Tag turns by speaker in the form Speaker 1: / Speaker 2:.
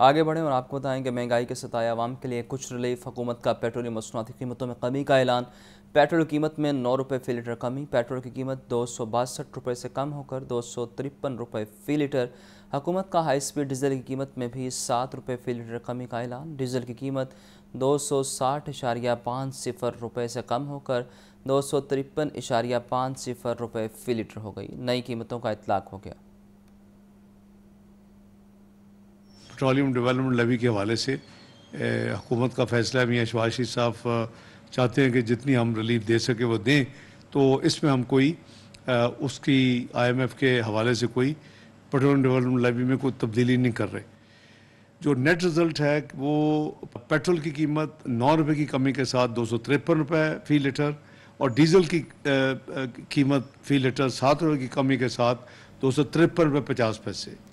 Speaker 1: आगे बढ़ें और आपको बताएं कि महंगाई के सताए आवाम के लिए कुछ रिलीफ हुकूमत का पेट्रोलियम मसनूआती कीमतों में कमी का ऐलान पेट्रोल कीमत में नौ रुपये फ़ी लीटर कमी पेट्रोल की कीमत दो सौ बासठ रुपये से कम होकर दो सौ तिरपन रुपये फ़ी लीटर हुकूमत का हाई स्पीड डीजल की कीमत में भी सात रुपये फ़ी लीटर कमी का ऐलान डीजल की कीमत दो सौ साठ इशारिया पाँच सिफर रुपये से कम होकर दो सौ तिरपन इशारिया पाँच सिफर रुपये फ़ी लीटर हो गई नई कीमतों का इतलाक हो गया
Speaker 2: पेट्रोलियम
Speaker 3: डेवलपमेंट लवी के हवाले से हुकूमत का फैसला मियाँ शवाशी साहब चाहते हैं कि जितनी हम रिलीफ दे सके वो दें तो इसमें हम कोई आ, उसकी आईएमएफ के हवाले से कोई पेट्रोलियम डेवलपमेंट लवी में कोई तब्दीली नहीं कर रहे जो नेट रिज़ल्ट है वो पेट्रोल की कीमत नौ रुपये की कमी के साथ दो सौ तिरपन रुपये फ़ी लीटर और डीजल की कीमत फ़ी लीटर सात रुपये की कमी के साथ दो सौ तिरपन रुपये पचास पैसे